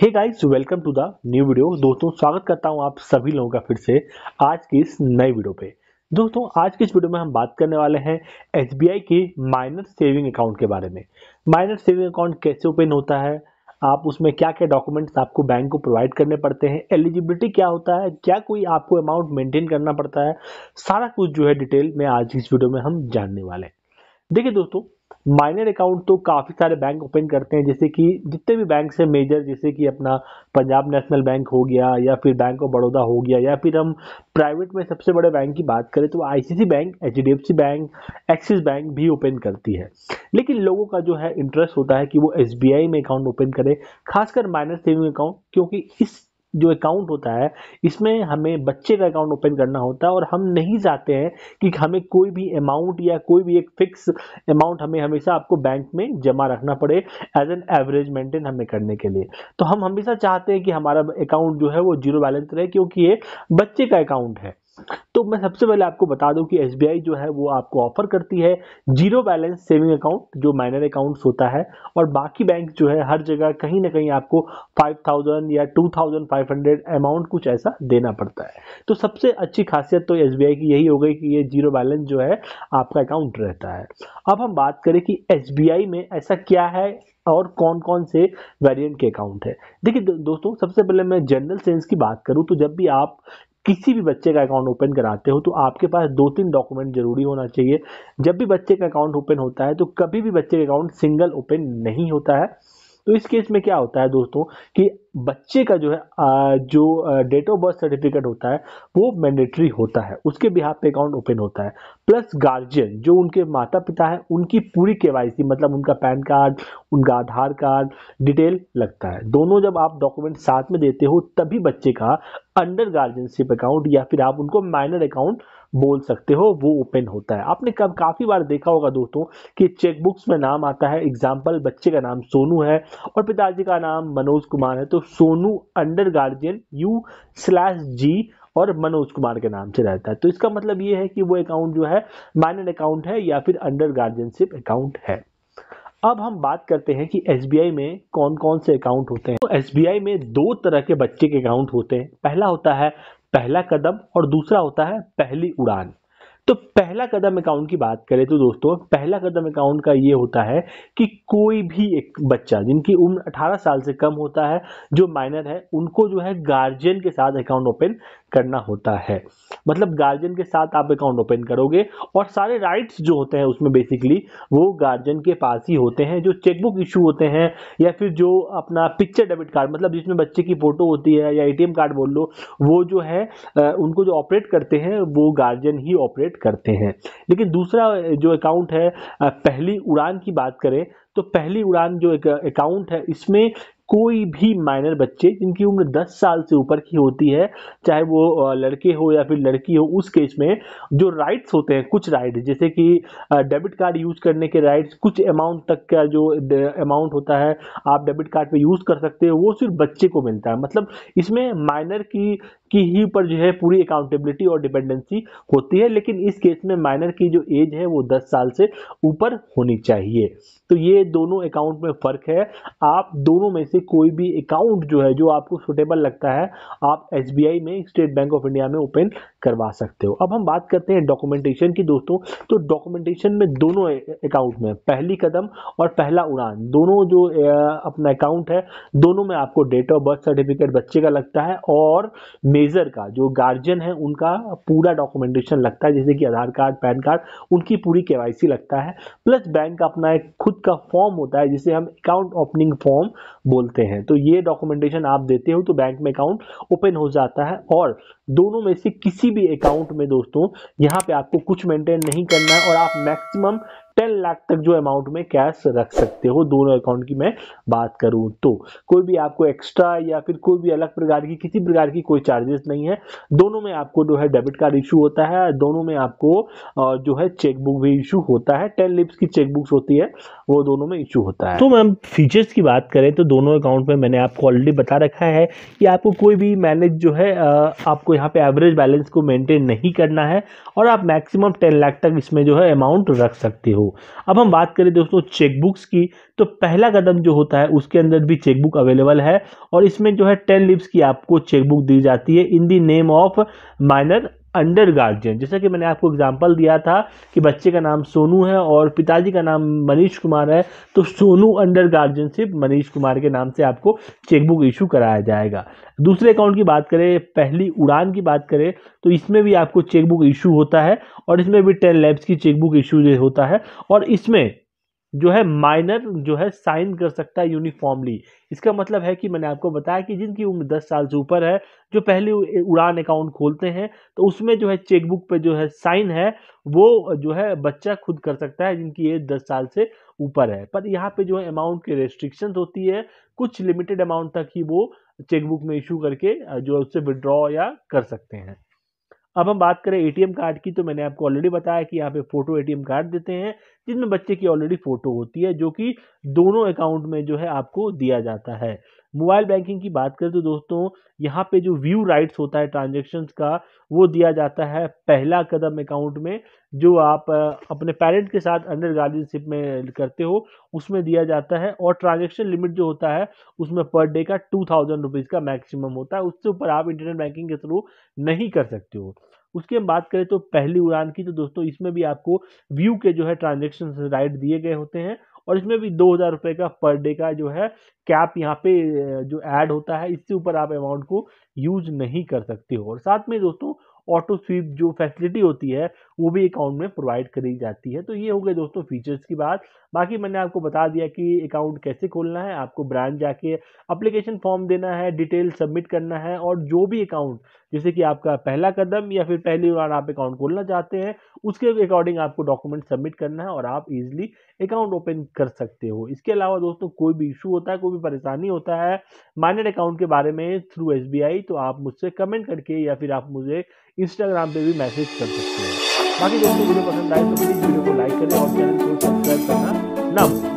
hey guys welcome to the new video दोस्तों स्वागत करता हूं आप सभी लोगों का फिर से आज की इस नई वीडियो पे दोस्तों आज की इस वीडियो में हम बात करने वाले हैं एस के माइनर सेविंग अकाउंट के बारे में माइनर सेविंग अकाउंट कैसे ओपन होता है आप उसमें क्या क्या डॉक्यूमेंट्स आपको बैंक को प्रोवाइड करने पड़ते हैं एलिजिबिलिटी क्या होता है क्या कोई आपको अमाउंट मेंटेन करना पड़ता है सारा कुछ जो है डिटेल में आज की इस वीडियो में हम जानने वाले हैं देखिए दोस्तों माइनर अकाउंट तो काफ़ी सारे बैंक ओपन करते हैं जैसे कि जितने भी बैंक से मेजर जैसे कि अपना पंजाब नेशनल बैंक हो गया या फिर बैंक ऑफ बड़ौदा हो गया या फिर हम प्राइवेट में सबसे बड़े बैंक की बात करें तो ICICI bank H bank Axis bank भी ओपन करती है लेकिन लोगों का जो है इंटरेस्ट होता है कि वो एस में अकाउंट ओपन करें खासकर माइनर सेविंग अकाउंट क्योंकि इस जो अकाउंट होता है इसमें हमें बच्चे का अकाउंट ओपन करना होता है और हम नहीं चाहते हैं कि हमें कोई भी अमाउंट या कोई भी एक फिक्स अमाउंट हमें हमेशा आपको बैंक में जमा रखना पड़े एज एन एवरेज मेंटेन हमें करने के लिए तो हम हमेशा चाहते हैं कि हमारा अकाउंट जो है वो जीरो बैलेंस रहे क्योंकि ये बच्चे का अकाउंट है तो मैं सबसे पहले आपको बता दूं कि एस जो है वो आपको ऑफर करती है जीरो बैलेंस सेविंग अकाउंट जो माइनर अकाउंट्स होता है और बाकी बैंक जो है हर जगह कहीं ना कहीं आपको 5000 या 2500 अमाउंट कुछ ऐसा देना पड़ता है तो सबसे अच्छी खासियत तो एस की यही हो गई कि ये जीरो बैलेंस जो है आपका अकाउंट रहता है अब हम बात करें कि एस में ऐसा क्या है और कौन कौन से वेरिएंट के अकाउंट है देखिए दोस्तों सबसे पहले मैं जनरल सेंस की बात करूं तो जब भी आप किसी भी बच्चे का अकाउंट ओपन कराते हो तो आपके पास दो तीन डॉक्यूमेंट जरूरी होना चाहिए जब भी बच्चे का अकाउंट ओपन होता है तो कभी भी बच्चे का अकाउंट सिंगल ओपन नहीं होता है तो इस केस में क्या होता है दोस्तों कि बच्चे का जो है जो डेट ऑफ बर्थ सर्टिफिकेट होता है वो मैंडेटरी होता है उसके बिहार पे अकाउंट ओपन होता है प्लस गार्जियन जो उनके माता पिता है उनकी पूरी केवाईसी मतलब उनका पैन कार्ड उनका आधार कार्ड डिटेल लगता है दोनों जब आप डॉक्यूमेंट साथ में देते हो तभी बच्चे का अंडर गार्जियनशिप अकाउंट या फिर आप उनको माइनर अकाउंट बोल सकते हो वो ओपन होता है आपने कब काफ़ी बार देखा होगा दोस्तों कि चेकबुक्स में नाम आता है एग्जाम्पल बच्चे का नाम सोनू है और पिताजी का नाम मनोज कुमार है तो Sonu under guardian U slash G और मनोज कुमार के नाम से रहता है तो इसका मतलब ये है कि वो अकाउंट जो है माइनर अकाउंट है या फिर अंडर गार्जियनशिप अकाउंट है अब हम बात करते हैं कि एस में कौन कौन से अकाउंट होते हैं तो एस में दो तरह के बच्चे के अकाउंट होते हैं पहला होता है पहला कदम और दूसरा होता है पहली उड़ान तो पहला कदम अकाउंट की बात करें तो दोस्तों पहला कदम अकाउंट का ये होता है कि कोई भी एक बच्चा जिनकी उम्र 18 साल से कम होता है जो माइनर है उनको जो है गार्जियन के साथ अकाउंट ओपन करना होता है मतलब गार्जियन के साथ आप अकाउंट ओपन करोगे और सारे राइट्स जो होते हैं उसमें बेसिकली वो गार्जियन के पास ही होते हैं जो चेकबुक इशू होते हैं या फिर जो अपना पिक्चर डेबिट कार्ड मतलब जिसमें बच्चे की फोटो होती है या एटीएम कार्ड बोल लो वो जो है उनको जो ऑपरेट करते हैं वो गार्जियन ही ऑपरेट करते हैं लेकिन दूसरा जो अकाउंट है पहली उड़ान की बात करें तो पहली उड़ान जो एक अकाउंट है इसमें कोई भी माइनर बच्चे जिनकी उम्र 10 साल से ऊपर की होती है चाहे वो लड़के हो या फिर लड़की हो उस केस में जो राइट्स होते हैं कुछ राइट जैसे कि डेबिट कार्ड यूज करने के राइट्स कुछ अमाउंट तक का जो अमाउंट होता है आप डेबिट कार्ड पे यूज कर सकते हो वो सिर्फ बच्चे को मिलता है मतलब इसमें माइनर की की ही पर जो है पूरी अकाउंटेबिलिटी और डिपेंडेंसी होती है लेकिन इस केस में माइनर की जो एज है वो 10 साल से ऊपर होनी चाहिए तो ये दोनों अकाउंट में फ़र्क है आप दोनों में से कोई भी अकाउंट जो है जो आपको सुटेबल लगता है आप एस में स्टेट बैंक ऑफ इंडिया में ओपन करवा सकते हो अब हम बात करते हैं डॉक्यूमेंटेशन की दोस्तों तो डॉक्यूमेंटेशन में दोनों अकाउंट में पहली कदम और पहला उड़ान दोनों जो अपना अकाउंट है दोनों में आपको डेट ऑफ बर्थ सर्टिफिकेट बच्चे का लगता है और मेजर का जो गार्जियन है उनका पूरा डॉक्यूमेंटेशन लगता है जैसे कि आधार कार्ड पैन कार्ड उनकी पूरी के लगता है प्लस बैंक का अपना एक खुद का फॉर्म होता है जिसे हम अकाउंट ओपनिंग फॉर्म बोलते हैं तो ये डॉक्यूमेंटेशन आप देते हो तो बैंक में अकाउंट ओपन हो जाता है और दोनों में से किसी किसी भी अकाउंट में दोस्तों यहाँ पे आपको कुछ मेंटेन नहीं करना है और आप मैक्सिमम टेन लाख तक जो अमाउंट में कैश रख सकते हो दोनों अकाउंट की मैं बात करूं तो कोई भी आपको एक्स्ट्रा या फिर कोई भी अलग प्रकार की किसी प्रकार की कोई चार्जेस नहीं है दोनों में आपको जो है डेबिट कार्ड इशू होता है दोनों में आपको जो है चेकबुक भी इशू होता है टेन लिप्स की चेकबुक्स होती है वो दोनों में इशू होता है तो मैम फीचर्स की बात करें तो दोनों अकाउंट में मैंने आपको ऑलरेडी बता रखा है कि आपको कोई भी मैनेज जो है आपको यहाँ पे एवरेज बैलेंस को मेंटेन नहीं करना है और आप मैक्सिमम टेन लाख तक इसमें जो है अमाउंट रख सकते हो अब हम बात करें दोस्तों चेकबुक्स की तो पहला कदम जो होता है उसके अंदर भी चेकबुक अवेलेबल है और इसमें जो है टेन लिप्स की आपको चेकबुक दी जाती है in the name of minor under guardian जैसा कि मैंने आपको एग्जांपल दिया था कि बच्चे का नाम सोनू है और पिताजी का नाम मनीष कुमार है तो सोनू अंडर गार्जियनशिप मनीष कुमार के नाम से आपको चेकबुक इशू कराया जाएगा दूसरे अकाउंट की बात करें पहली उड़ान की बात करें तो इसमें भी आपको चेकबुक इशू होता है और इसमें भी टेन लैब्स की चेकबुक इशू होता है और इसमें जो है माइनर जो है साइन कर सकता है यूनिफॉर्मली इसका मतलब है कि मैंने आपको बताया कि जिनकी उम्र दस साल से ऊपर है जो पहले उड़ान अकाउंट खोलते हैं तो उसमें जो है चेकबुक पे जो है साइन है वो जो है बच्चा खुद कर सकता है जिनकी एज दस साल से ऊपर है पर यहाँ पे जो है अमाउंट की रेस्ट्रिक्शन होती है कुछ लिमिटेड अमाउंट तक ही वो चेकबुक में इशू करके जो है उससे विड्रॉ या कर सकते हैं अब हम बात करें एटीएम कार्ड की तो मैंने आपको ऑलरेडी बताया कि यहाँ पे फोटो एटीएम कार्ड देते हैं जिसमें बच्चे की ऑलरेडी फोटो होती है जो कि दोनों अकाउंट में जो है आपको दिया जाता है मोबाइल बैंकिंग की बात करें तो दोस्तों यहाँ पे जो व्यू राइट्स होता है ट्रांजेक्शन्स का वो दिया जाता है पहला कदम अकाउंट में जो आप अपने पेरेंट के साथ अंडर गार्जियनशिप में करते हो उसमें दिया जाता है और ट्रांजेक्शन लिमिट जो होता है उसमें पर डे का टू थाउजेंड रुपीज़ का मैक्सिमम होता है उससे ऊपर आप इंटरनेट बैंकिंग के थ्रू नहीं कर सकते हो उसकी हम बात करें तो पहली उड़ान की तो दोस्तों इसमें भी आपको व्यू के जो है ट्रांजेक्शन राइट दिए गए होते हैं और इसमें भी दो हज़ार रुपए का पर डे का जो है कैप यहाँ पे जो ऐड होता है इससे ऊपर आप अमाउंट को यूज नहीं कर सकते हो और साथ में दोस्तों ऑटो स्वीप जो फैसिलिटी होती है वो भी अकाउंट में प्रोवाइड करी जाती है तो ये हो गए दोस्तों फीचर्स की बात बाकी मैंने आपको बता दिया कि अकाउंट कैसे खोलना है आपको ब्रांच जाके अप्लीकेशन फॉर्म देना है डिटेल सबमिट करना है और जो भी अकाउंट जैसे कि आपका पहला कदम या फिर पहली बार आप अकाउंट खोलना चाहते हैं उसके अकॉर्डिंग आपको डॉक्यूमेंट सबमिट करना है और आप इजिली अकाउंट ओपन कर सकते हो इसके अलावा दोस्तों कोई भी इशू होता है कोई भी परेशानी होता है माइनर अकाउंट के बारे में थ्रू एस तो आप मुझसे कमेंट करके या फिर आप मुझे इंस्टाग्राम पर भी मैसेज कर सकते हैं बाकी दोस्तों वीडियो पसंद आए तो प्लीज़ वीडियो को लाइक करें और चैनल को सब्सक्राइब करना ना